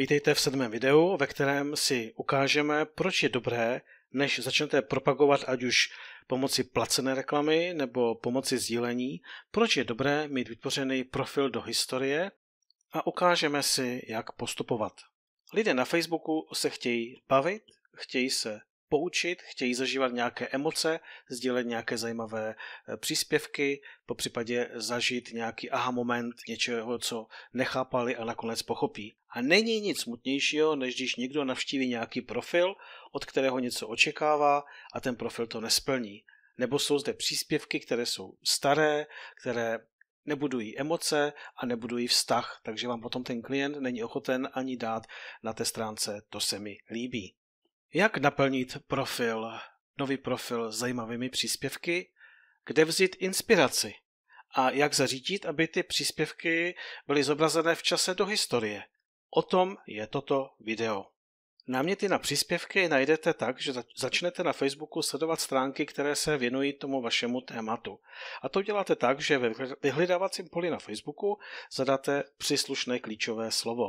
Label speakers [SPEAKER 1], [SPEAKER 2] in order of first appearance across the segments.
[SPEAKER 1] Vítejte v sedmém videu, ve kterém si ukážeme, proč je dobré, než začnete propagovat ať už pomocí placené reklamy nebo pomocí sdílení, proč je dobré mít vytvořený profil do historie a ukážeme si, jak postupovat. Lidé na Facebooku se chtějí bavit, chtějí se poučit, chtějí zažívat nějaké emoce, sdílet nějaké zajímavé eh, příspěvky, po případě zažít nějaký aha moment něčeho, co nechápali a nakonec pochopí. A není nic smutnějšího, než když někdo navštíví nějaký profil, od kterého něco očekává a ten profil to nesplní. Nebo jsou zde příspěvky, které jsou staré, které nebudují emoce a nebudují vztah, takže vám potom ten klient není ochoten ani dát na té stránce to se mi líbí. Jak naplnit profil, nový profil s zajímavými příspěvky, kde vzít inspiraci a jak zařídit, aby ty příspěvky byly zobrazené v čase do historie. O tom je toto video. Náměty na příspěvky najdete tak, že začnete na Facebooku sledovat stránky, které se věnují tomu vašemu tématu. A to děláte tak, že ve vyhledávacím poli na Facebooku zadáte příslušné klíčové slovo.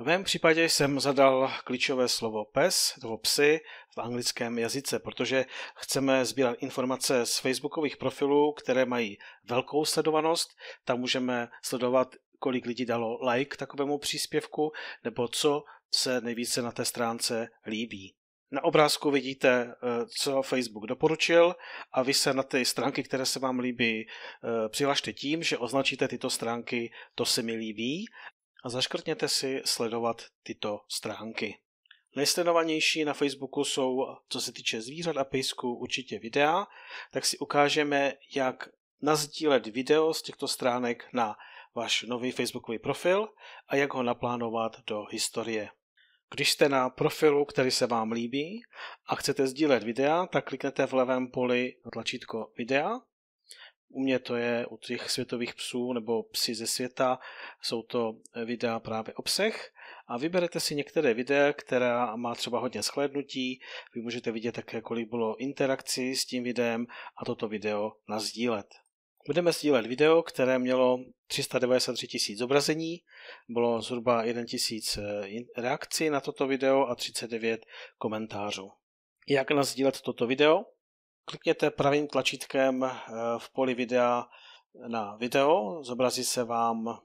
[SPEAKER 1] V mém případě jsem zadal klíčové slovo pes nebo psy v anglickém jazyce, protože chceme sbírat informace z facebookových profilů, které mají velkou sledovanost. Tam můžeme sledovat, kolik lidí dalo like takovému příspěvku nebo co se nejvíce na té stránce líbí. Na obrázku vidíte, eh, co Facebook doporučil a vy se na ty stránky, které se vám líbí, eh, přihlašte tím, že označíte tyto stránky To se mi líbí a zaškrtněte si sledovat tyto stránky. Nejsledovanější na Facebooku jsou, co se týče zvířat a pejsku, určitě videa, tak si ukážeme, jak nazdílet video z těchto stránek na váš nový Facebookový profil a jak ho naplánovat do historie. Když jste na profilu, který se vám líbí a chcete sdílet videa, tak kliknete v levém poli na tlačítko videa u mě to je u těch světových psů nebo psy ze světa, jsou to eh, videa právě o psech a vyberete si některé videa, která má třeba hodně shlédnutí, vy můžete vidět také, kolik bylo interakcí s tím videem a toto video nazdílet. Budeme sdílet video, které mělo 393 tisíc zobrazení, bylo zhruba 1 tisíc eh, reakcí na toto video a 39 komentářů. Jak nazdílet toto video? Klikněte pravým tlačítkem eh, v poli videa na video, zobrazí se vám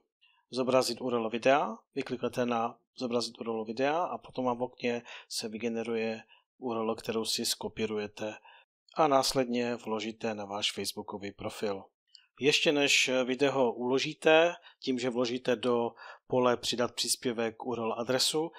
[SPEAKER 1] zobrazit URL videa, vykliknete na zobrazit URL videa a potom vám v okně se vygeneruje URL, kterou si skopírujete a následně vložíte na váš facebookový profil. Ještě než video uložíte, tím, že vložíte do pole přidat příspěvek URL adresu,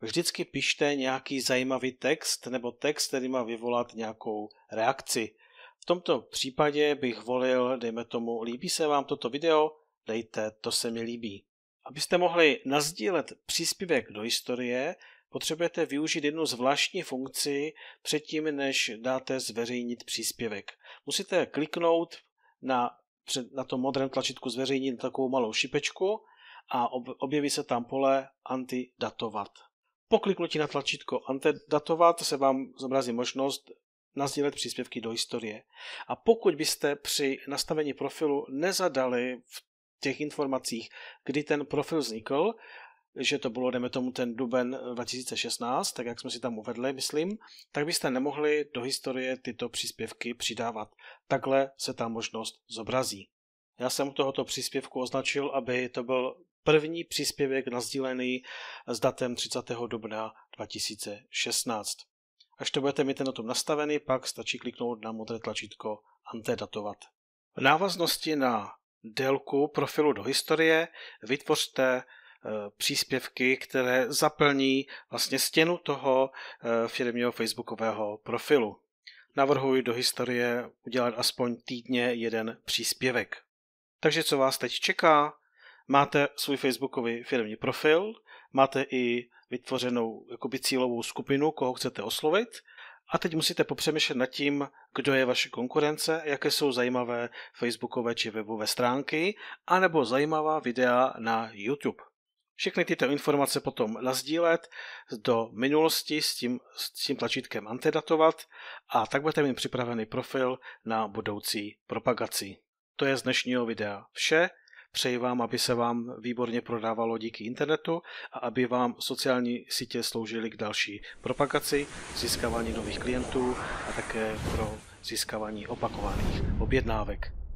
[SPEAKER 1] Vždycky pište nějaký zajímavý text nebo text, který má vyvolat nějakou reakci. V tomto případě bych volil, dejme tomu, líbí se vám toto video, dejte, to se mi líbí. Abyste mohli nazdílet příspěvek do historie, potřebujete využít jednu zvláštní funkci předtím, než dáte zveřejnit příspěvek. Musíte kliknout na, na tom modrém tlačítku zveřejnit takovou malou šipečku a objeví se tam pole antidatovat. Po kliknutí na tlačítko antedatovat se vám zobrazí možnost nazdílet příspěvky do historie. A pokud byste při nastavení profilu nezadali v těch informacích, kdy ten profil vznikl, že to bylo, jdeme tomu, ten duben 2016, tak jak jsme si tam uvedli, myslím, tak byste nemohli do historie tyto příspěvky přidávat. Takhle se ta možnost zobrazí. Já jsem tohoto příspěvku označil, aby to byl První příspěvek nazdílený s datem 30. dubna 2016. Až to budete mít ten datum nastavený, pak stačí kliknout na modré tlačítko Antedatovat. V návaznosti na délku profilu do historie vytvořte eh, příspěvky, které zaplní vlastně stěnu toho eh, firmního facebookového profilu. Navrhuji do historie udělat aspoň týdně jeden příspěvek. Takže co vás teď čeká? máte svůj facebookový firmní profil, máte i vytvořenou jakoby cílovou skupinu, koho chcete oslovit a teď musíte popřemýšlet nad tím, kdo je vaše konkurence, jaké jsou zajímavé facebookové či webové stránky, anebo zajímavá videa na YouTube. Všechny tyto informace potom nazdílet do minulosti s tím, s tím tlačítkem antedatovat a tak budete mít připravený profil na budoucí propagaci. To je z dnešního videa vše. Přeji vám, aby se vám výborně prodávalo díky internetu a aby vám sociální sítě sloužily k další propagaci, získávání nových klientů a také pro získávání opakovaných objednávek.